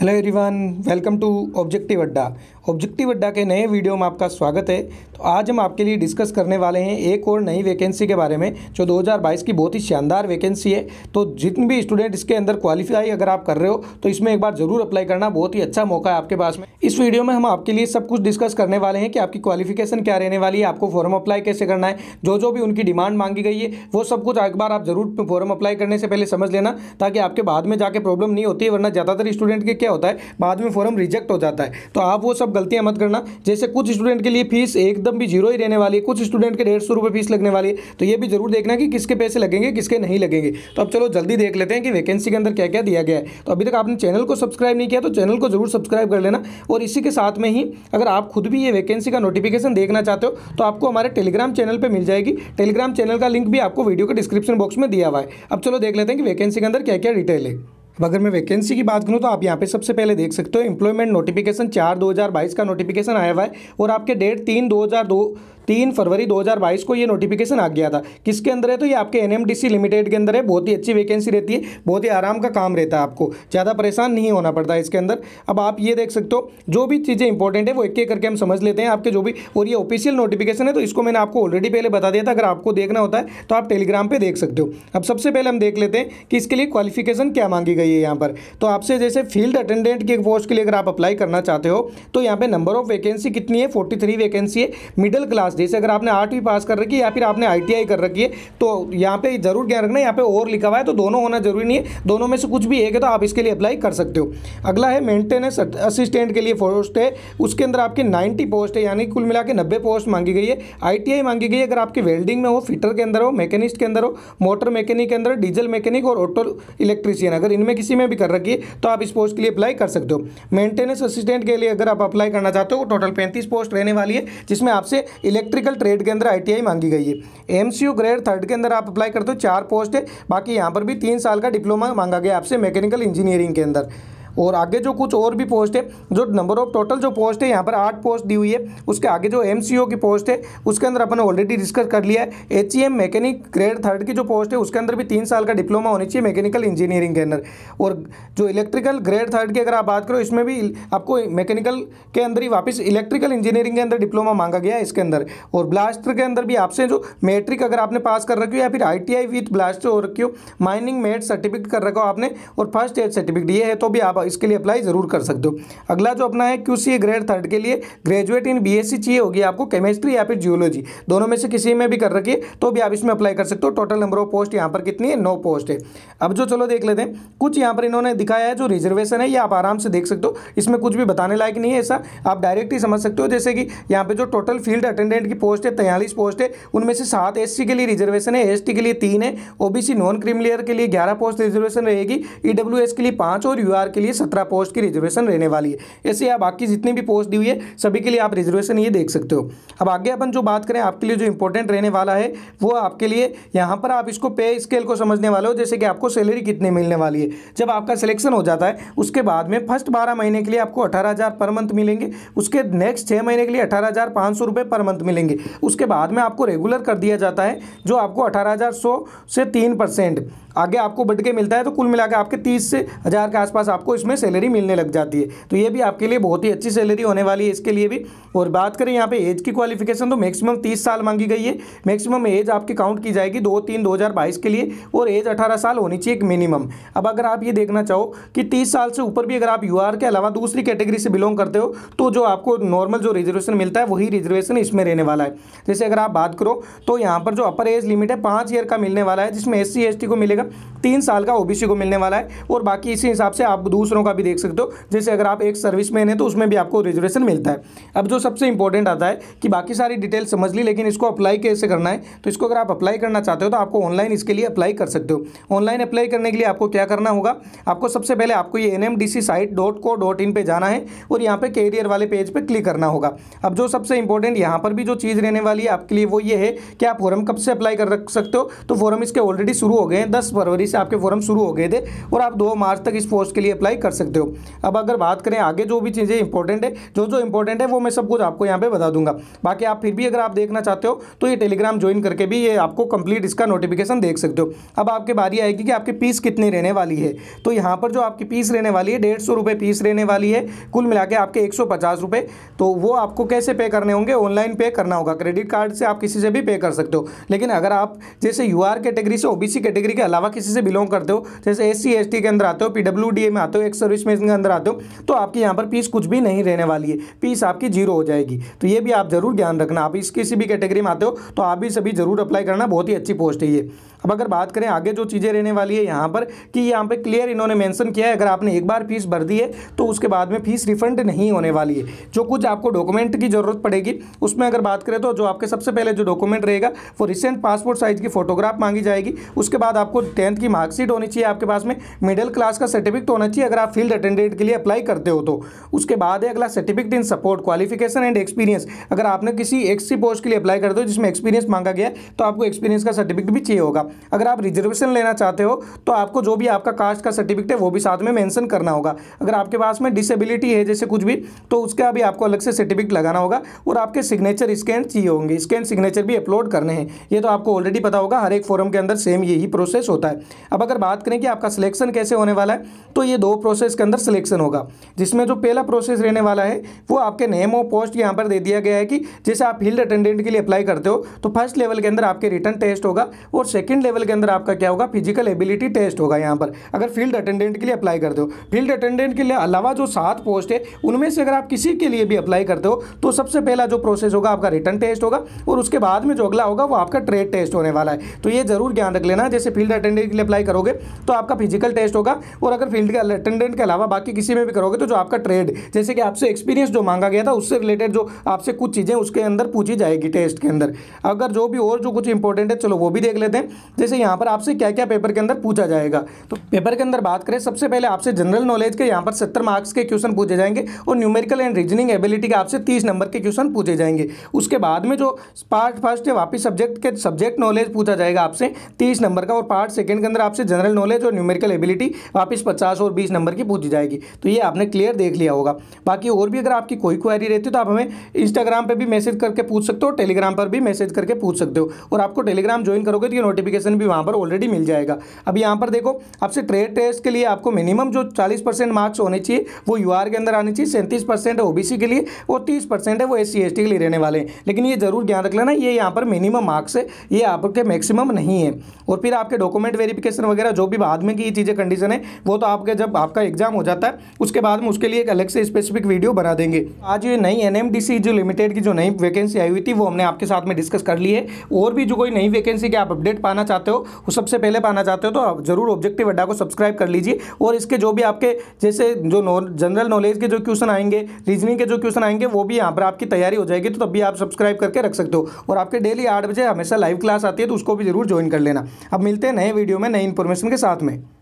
hello everyone welcome to objective Adda objective Adda के नए video में आपका स्वागत है तो आज हम आपके लिए डिस्कस करने वाले हैं एक और नई वैकेंसी के बारे में जो 2022 की बहुत ही शानदार वैकेंसी है तो जितने भी स्टूडेंट इसके अंदर क्वालिफाई अगर आप कर रहे हो तो इसमें एक बार ज़रूर अप्लाई करना बहुत ही अच्छा मौका है आपके पास में इस वीडियो में हम आपके लिए सब कुछ डिस्कस करने वाले हैं कि आपकी क्वालिफिकेशन क्या रहने वाली है आपको फॉर्म अप्लाई कैसे करना है जो जो भी उनकी डिमांड मांगी गई है वो सब कुछ एक बार आप जरूर फॉर्म अप्लाई करने से पहले समझ लेना ताकि आपके बाद में जाके प्रॉब्लम नहीं होती वरना ज़्यादातर स्टूडेंट के क्या होता है बाद में फॉर्म रिजेक्ट हो जाता है तो आप वो सब गलतियां मत करना जैसे कुछ स्टूडेंट के लिए फीस एकदम भी जीरो ही रहने वाली है कुछ स्टूडेंट के डेढ़ सौ रुपये फीस लगने वाली है तो ये भी जरूर देखना कि किसके पैसे लगेंगे किसके नहीं लगेंगे तो अब चलो जल्दी देख लेते हैं कि वैकेंसी के अंदर क्या क्या दिया गया है तो अभी तक आपने चैनल को सब्सक्राइब नहीं किया तो चैनल को जरूर सब्सक्राइब कर लेना और इसी के साथ में ही अगर आप खुद भी ये वैकेंसी का नोटिफिकेशन देखना चाहते हो तो आपको हमारे टेलीग्राम चैनल पर मिल जाएगी टेलीग्राम चैनल का लिंक भी आपको वीडियो के डिस्क्रिप्शन बॉक्स में दिया हुआ है अब चलो देख लेते हैं कि वैकेंसी के अंदर क्या क्या डिटेल है अब अगर मैं वैकेंसी की बात करूँ तो आप यहाँ पे सबसे पहले देख सकते हो एम्प्लॉयमेंट नोटिफिकेशन चार 2022 का नोटिफिकेशन आया हुआ है और आपके डेट तीन 2002 तीन फरवरी 2022 को ये नोटिफिकेशन आ गया था किसके अंदर है तो ये आपके एनएमडीसी लिमिटेड के अंदर है बहुत ही अच्छी वैकेंसी रहती है बहुत ही आराम का काम रहता है आपको ज़्यादा परेशान नहीं होना पड़ता है इसके अंदर अब आप ये देख सकते हो जो भी चीज़ें इंपॉर्टेंट है वो एक एक करके हम समझ लेते हैं आपके जो भी और ये ऑफिशियल नोटिफिकेशन है तो इसको मैंने आपको ऑलरेडी पहले बता दिया था अगर आपको देखना होता है तो आप टेलीग्राम पर देख सकते हो अब सबसे पहले हम देख लेते हैं कि इसके लिए क्वालिफिकेशन क्या मांगी गई गई है यहाँ पर तो आपसे जैसे फील्ड अटेंडेंट की पोस्ट के लिए अगर आप अप्लाई करना चाहते हो तो यहाँ पे नंबर ऑफ वैकेंसी कितनी है फोर्टी थ्री वैकेंसी है मिडिल क्लास जैसे अगर आपने आठवीं पास कर रखी है या फिर आपने आई कर रखी है तो यहाँ पर जरूर ध्यान रखना यहाँ पर और लिखा हुआ है तो दोनों होना जरूरी नहीं है दोनों में से कुछ भी एक है तो आप इसके लिए अप्लाई कर सकते हो अगला है मेंटेनेंस असिस्टेंट के लिए पोस्ट है उसके अंदर आपके नाइन्टी पोस्ट है यानी कुल मिला के नब्बे पोस्ट मांगी गई है आई मांगी गई है अगर आपके वेल्डिंग में हो फिटर के अंदर हो मैकेनिस्ट के अंदर हो मोटर मैकेनिक के अंदर डीजल मैकेनिक और ऑटो इलेक्ट्रीशियन अगर इनमें आपने किसी में भी कर रखी है तो आप इस पोस्ट के लिए अप्लाई कर सकते हो मेंटेनेंस असिस्टेंट के लिए अगर आप अप्लाई करना चाहते हो टोटल पैंतीस पोस्ट रहने वाली है जिसमें आपसे इलेक्ट्रिकल ट्रेड के अंदर आई मांगी गई है एम ग्रेड थर्ड के अंदर आप अप्लाई करते हो चार पोस्ट है बाकी यहाँ पर भी तीन साल का डिप्लोमा मांगा गया आपसे मैकेनिकल इंजीनियरिंग के अंदर और आगे जो कुछ और भी पोस्ट है जो नंबर ऑफ टोटल जो पोस्ट है यहाँ पर आठ पोस्ट दी हुई है उसके आगे जो एम की पोस्ट है उसके अंदर अपन ऑलरेडी डिस्कस कर लिया है एच मैकेनिक ग्रेड थर्ड की जो पोस्ट है उसके अंदर भी तीन साल का डिप्लोमा होनी चाहिए मैकेनिकल इंजीनियरिंग के अंदर और जो इलेक्ट्रिकल ग्रेड थर्ड की अगर आप बात करो इसमें भी आपको मैकेनिकल के अंदर ही वापस इलेक्ट्रिकल इंजीनियरिंग के अंदर डिप्लोमा मांगा गया है इसके अंदर और ब्लास्टर के अंदर भी आपसे जो मैट्रिक अगर आपने पास कर रखी हो या फिर आई टी विथ ब्लास्टर हो रखी हो माइनिंग मेड सर्टिफिकेट कर रखा हो आपने और फर्स्ट एड सर्टिफिकेट ये है तो भी आप इसके लिए अप्लाई ज़रूर कर सकते हो अगला जो अपना है क्यू ग्रेड थर्ड के लिए ग्रेजुएट इन बी चाहिए होगी आपको केमिस्ट्री या फिर जियोलॉजी दोनों में से किसी में भी कर रखिए तो भी आप इसमें अप्लाई कर सकते हो टोटल नंबर ऑफ पोस्ट यहाँ पर कितनी है नौ पोस्ट है अब जो चलो देख लेते हैं कुछ यहाँ पर इन्होंने दिखाया है जो रिजर्वेशन है ये आप आराम से देख सकते हो इसमें कुछ भी बताने लायक नहीं है ऐसा आप डायरेक्ट ही समझ सकते हो जैसे कि यहाँ पे जो टोटल फील्ड अटेंडेंट की पोस्ट है तैयलीस पोस्ट है उनमें से सात एस के लिए रिजर्वेशन है एस के लिए तीन है ओबीसी नॉन क्रीमलेयर के लिए ग्यारह पोस्ट रिजर्वेशन रहेगी एस e के लिए पांच और यू के लिए सत्रह पोस्ट की रिजर्वेशन रहने वाली है ऐसे आप बाकी जितनी भी पोस्ट दी हुई है सभी के लिए आप रिजर्वेशन ये देख सकते हो अब आगे अपन जो बात करें आपके लिए जो इंपॉर्टेंट रहने वाला है वो आपके लिए यहाँ पर आप इसको पे स्केल को समझने वाले हो जैसे कि आपको सैलरी कितनी मिलने वाली है जब आपका सिलेक्शन हो जाता है उसके बाद में फर्स्ट बारह महीने के लिए आपको अठारह पर मंथ मिलेंगे उसके नेक्स्ट छः महीने के लिए अठारह पर मंथ मिलेंगे उसके बाद में आपको रेगुलर कर दिया जाता है जो आपको अठारह से तीन परसेंट आगे आपको बट के मिलता है तो कुल मिलाकर आपके तीस से हज़ार के आसपास आपको इसमें सैलरी मिलने लग जाती है तो ये भी आपके लिए बहुत ही अच्छी सैलरी होने वाली है इसके लिए भी और बात करें यहाँ पे एज की क्वालिफिकेशन तो मैक्सिमम तीस साल मांगी गई है मैक्सिमम एज आपकी काउंट की जाएगी दो तीन दो के लिए और एज अठारह साल होनी चाहिए एक मिनिमम अब अगर आप ये देखना चाहो कि तीस साल से ऊपर भी अगर आप यू के अलावा दूसरी कैटेगरी से बिलोंग करते हो तो जो आपको नॉर्मल जो रिजर्वेशन मिलता है वही रिजर्वेशन इसमें रहने वाला है जैसे अगर आप बात करो तो यहाँ पर जो अपर एज लिमिट है पाँच ईयर का मिलने वाला है जिसमें एस सी को मिलेगा मिलेगा तीन साल का ओबीसी को मिलने वाला है और बाकी इसी हिसाब से आप दूसरों का भी देख सकते हो जैसे अगर आप एक सर्विस मैन है तो उसमें भी आपको रिजर्वेशन मिलता है अब जो सबसे इंपॉर्टेंट आता है कि बाकी सारी डिटेल समझ ली लेकिन इसको अप्लाई कैसे करना है तो इसको अगर आप अप्लाई करना चाहते हो तो आपको ऑनलाइन इसके लिए अप्लाई कर सकते हो ऑनलाइन अप्लाई करने के लिए आपको क्या करना होगा आपको सबसे पहले आपको ये N site dot co dot in पर जाना है और यहाँ पर कैरियर वाले पेज पर क्लिक करना होगा अब जो सबसे इंपॉर्टेंट यहाँ पर भी जो चीज़ रहने वाली है आपके लिए वो ये है कि आप फॉरम कब से अप्लाई कर सकते हो तो फॉरम इसके ऑलरेडी शुरू हो गए हैं दस फरवरी से आपके फॉर्म शुरू हो गए थे और आप दो मार्च तक इस पोस्ट के लिए अप्लाई कर सकते हो अब अगर बात करें आगे जो भी चीज़ें इंपॉर्टेंट है जो जो इंपॉर्टेंट है वो मैं सब कुछ आपको यहाँ पर बता दूंगा बाकी आप फिर भी अगर आप देखना चाहते हो तो ये टेलीग्राम ज्वाइन करके भी ये आपको कंप्लीट इसका नोटिफिकेशन देख सकते हो अब आपके बारी आएगी कि आपकी फीस कितनी रहने वाली है तो यहाँ पर जो आपकी फीस रहने वाली है डेढ़ सौ रुपये फीस रहने वाली है कुल मिला के आपके एक सौ पचास रुपये तो वो आपको कैसे पे करने होंगे ऑनलाइन पे करना होगा क्रेडिट कार्ड से आप किसी से भी पे कर सकते हो लेकिन अगर आप जैसे यू आर कैटेगरी से ओबीसी कैटेगरी के अलावा अलावा किसी से बिलोंग करते हो जैसे एस सी के अंदर आते हो पी में आते हो एक सर्विस में के अंदर आते हो तो आपकी यहाँ पर फीस कुछ भी नहीं रहने वाली है फीस आपकी जीरो हो जाएगी तो ये भी आप जरूर ध्यान रखना आप इस किसी भी कैटेगरी में आते हो तो आप भी सभी जरूर अप्लाई करना बहुत ही अच्छी पोस्ट है ये अब अगर बात करें आगे जो चीज़ें रहने वाली है यहाँ पर कि यहाँ पर क्लियर इन्होंने मैंसन किया है अगर आपने एक बार फीस भर दी है तो उसके बाद में फीस रिफंड नहीं होने वाली है जो कुछ आपको डॉक्यूमेंट की ज़रूरत पड़ेगी उसमें अगर बात करें तो जो आपके सबसे पहले जो डॉक्यूमेंट रहेगा वो रिसेंट पासपोर्ट साइज़ की फोटोग्राफ मांगी जाएगी उसके बाद आपको टेंथ की मार्कशीट होनी चाहिए आपके पास में मिडिल क्लास का सर्टिफिकेट होना चाहिए अगर आप फील्ड अटेंडेंट के लिए अप्लाई करते हो तो उसके बाद है अगला certificate in support qualification and experience अगर आपने किसी एक सी पोस्ट के लिए अप्लाई करते हो जिसमें एक्सपीरियंस मांगा गया तो आपको एक्सपीरियंस का सर्टिफिकेट भी चाहिए होगा अगर आप रिजर्वेशन लेना चाहते हो तो आपको जो भी आपका कास्ट का सर्टिफिकेट है वो भी साथ में मेंशन करना होगा अगर आपके पास में डिसेबिलिटी है जैसे कुछ भी तो उसका भी आपको अलग से सर्टिफिकेट लगाना होगा और आपके सिग्नेचर स्कैन चाहिए होंगे स्कैन सिग्नेचर भी अपलोड करने हैं ये तो आपको ऑलरेडी पता होगा हर एक फॉरम के अंदर सेम यही प्रोसेस होता है अब अगर बात करें कि आपका सिलेक्शन कैसे होने वाला है तो ये दो प्रोसेस के अंदर सिलेक्शन होगा जिसमें जो पहला प्रोसेस रहने वाला है वो आपके नेम और पोस्ट यहाँ पर दे दिया गया है कि जैसे आप फील्ड अटेंडेंट के लिए अप्लाई करते हो तो फर्स्ट लेवल के अंदर आपके रिटर्न टेस्ट होगा और सेकेंड लेवल के अंदर आपका क्या होगा फिजिकल एबिलिटी टेस्ट होगा यहाँ पर अगर फील्ड अटेंडेंट के लिए अप्लाई करते हो फील्ड अटेंडेंट के लिए अलावा जो सात पोस्ट है उनमें से अगर आप किसी के लिए भी अप्लाई करते हो तो सबसे पहला जो प्रोसेस होगा आपका रिटर्न टेस्ट होगा और उसके बाद में जो अगला होगा वो आपका ट्रेड टेस्ट होने वाला है तो ये जरूर ध्यान रख लेना जैसे फील्ड अटेंडेंट के लिए अप्लाई करोगे तो आपका फिजिकल टेस्ट होगा और अगर फील्ड के अटेंडेंट के अलावा बाकी किसी में भी करोगे तो जो आपका ट्रेड जैसे कि आपसे एक्सपीरियंस जो मांगा गया था उससे रिलेटेड जो आपसे कुछ चीज़ें उसके अंदर पूछी जाएगी टेस्ट के अंदर अगर जो भी और जो कुछ इंपॉर्टेंट है चलो वो भी देख लेते हैं जैसे यहाँ पर आपसे क्या क्या पेपर के अंदर पूछा जाएगा तो पेपर के अंदर बात करें सबसे पहले आपसे जनरल नॉलेज के यहाँ पर सत्तर मार्क्स के क्वेश्चन पूछे जाएंगे और न्यूमेरिकल एंड रीजनिंग एबिलिटी के आपसे तीस नंबर के क्वेश्चन पूछे जाएंगे उसके बाद में जो पार्ट फर्स्ट है वापिस सब्जेक्ट के सब्जेक्ट नॉलेज पूछा जाएगा आपसे तीस नंबर का और पार्ट सेकेंड के अंदर आपसे जनरल नॉलेज और न्यूमेरिकल एबिलिटी वापस पचास और बीस नंबर की पूछी जाएगी तो ये आपने क्लियर देख लिया होगा बाकी और भी अगर आपकी कोई क्वारी रहती है तो आप हमें इंस्टाग्राम पर भी मैसेज करके पूछ सकते हो टेलीग्राम पर भी मैसेज करके पूछ सकते हो और आपको टेलीग्राम ज्वाइन करोगे तो ये नोटिफिकेशन नोटिफिकेशन भी वहाँ पर ऑलरेडी मिल जाएगा अब यहाँ पर देखो आपसे ट्रेड टेस्ट के लिए आपको मिनिमम जो चालीस मार्क्स होने चाहिए वो यू के अंदर आने चाहिए सैंतीस परसेंट है ओबीसी के लिए और तीस परसेंट है वो एस सी के लिए रहने वाले हैं लेकिन ये जरूर ध्यान रख लेना ये यहाँ पर मिनिमम मार्क्स है ये आपके मैक्सिमम नहीं है और फिर आपके डॉक्यूमेंट वेरिफिकेशन वगैरह जो भी बाद में की चीज़ें कंडीशन है वो तो आपके जब आपका एग्जाम हो जाता है उसके बाद में उसके लिए एक अलग से स्पेसिफिक वीडियो बना देंगे आज ये नई एन जो लिमिटेड की जो नई वैकेंसी आई हुई थी वो हमने आपके साथ में डिस्कस कर ली है और भी जो कोई नई वैकेंसी की आप अपडेट पाना चाहते हो वो सबसे पहले पाना चाहते हो तो आप जरूर ऑब्जेक्टिव अड्डा को सब्सक्राइब कर लीजिए और इसके जो भी आपके जैसे जो जनरल नॉलेज के जो क्वेश्चन आएंगे रीजनिंग के जो क्वेश्चन आएंगे वो भी यहाँ पर आपकी तैयारी हो जाएगी तो तब भी आप सब्सक्राइब करके रख सकते हो और आपके डेली आठ बजे हमेशा लाइव क्लास आती है तो उसको भी जरूर ज्वाइन कर लेना अब मिलते हैं नए वीडियो में नई इन्फॉर्मेशन के साथ में